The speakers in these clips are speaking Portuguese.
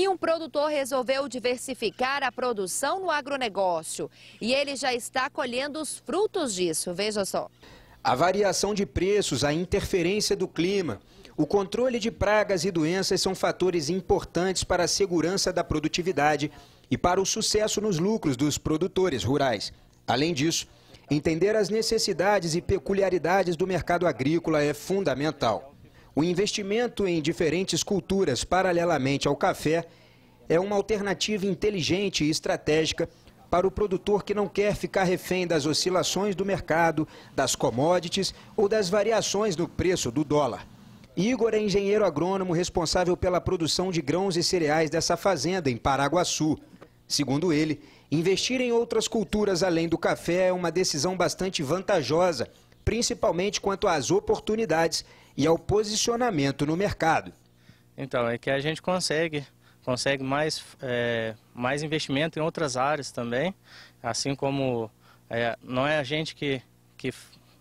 E um produtor resolveu diversificar a produção no agronegócio. E ele já está colhendo os frutos disso. Veja só. A variação de preços, a interferência do clima, o controle de pragas e doenças são fatores importantes para a segurança da produtividade e para o sucesso nos lucros dos produtores rurais. Além disso, entender as necessidades e peculiaridades do mercado agrícola é fundamental. O investimento em diferentes culturas paralelamente ao café é uma alternativa inteligente e estratégica para o produtor que não quer ficar refém das oscilações do mercado, das commodities ou das variações no preço do dólar. Igor é engenheiro agrônomo responsável pela produção de grãos e cereais dessa fazenda em Paraguaçu. Segundo ele, investir em outras culturas além do café é uma decisão bastante vantajosa principalmente quanto às oportunidades e ao posicionamento no mercado. Então, é que a gente consegue, consegue mais, é, mais investimento em outras áreas também, assim como é, não é a gente que, que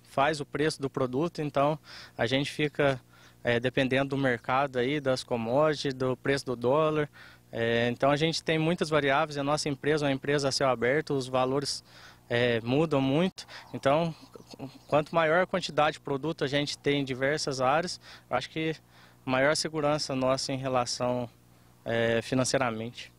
faz o preço do produto, então a gente fica é, dependendo do mercado aí, das commodities, do preço do dólar. É, então a gente tem muitas variáveis, a nossa empresa é uma empresa a céu aberto, os valores é, mudam muito. Então, quanto maior a quantidade de produto a gente tem em diversas áreas, acho que maior segurança nossa em relação é, financeiramente.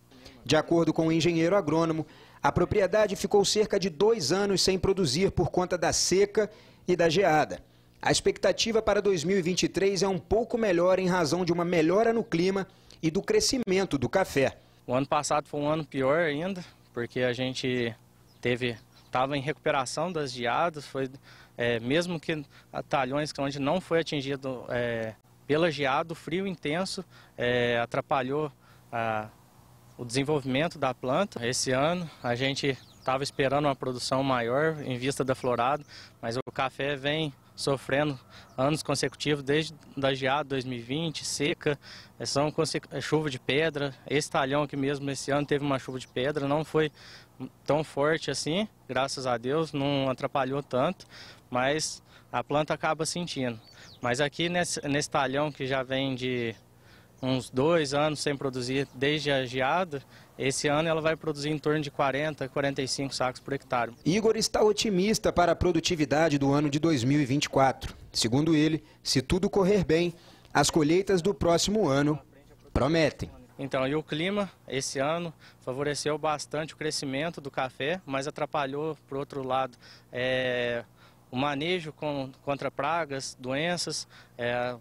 De acordo com o engenheiro agrônomo, a propriedade ficou cerca de dois anos sem produzir por conta da seca e da geada. A expectativa para 2023 é um pouco melhor em razão de uma melhora no clima e do crescimento do café. O ano passado foi um ano pior ainda, porque a gente teve estava em recuperação das geadas, foi é, mesmo que talhões onde não foi atingido é, pela geada, o frio intenso é, atrapalhou a, o desenvolvimento da planta. Esse ano a gente estava esperando uma produção maior em vista da florada, mas o café vem sofrendo anos consecutivos, desde da geada 2020, seca, eh, são eh, chuva de pedra. Esse talhão aqui mesmo, esse ano, teve uma chuva de pedra, não foi tão forte assim, graças a Deus, não atrapalhou tanto, mas a planta acaba sentindo. Mas aqui nesse, nesse talhão que já vem de uns dois anos sem produzir desde a geada, esse ano ela vai produzir em torno de 40, 45 sacos por hectare. Igor está otimista para a produtividade do ano de 2024. Segundo ele, se tudo correr bem, as colheitas do próximo ano prometem. Então, e o clima esse ano favoreceu bastante o crescimento do café, mas atrapalhou, por outro lado, é, o manejo com, contra pragas, doenças, é,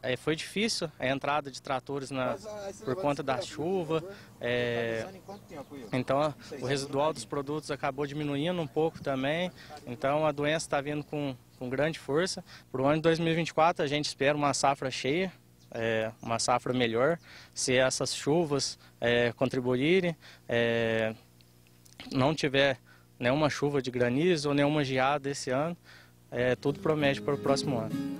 é, foi difícil a entrada de tratores na, ah, por conta da chuva. É, tá então, o residual dos produtos acabou diminuindo um pouco também. Então, a doença está vindo com, com grande força. Para o ano de 2024, a gente espera uma safra cheia. É, uma safra melhor, se essas chuvas é, contribuírem, é, não tiver nenhuma chuva de granizo ou nenhuma geada esse ano, é, tudo promete para o próximo ano.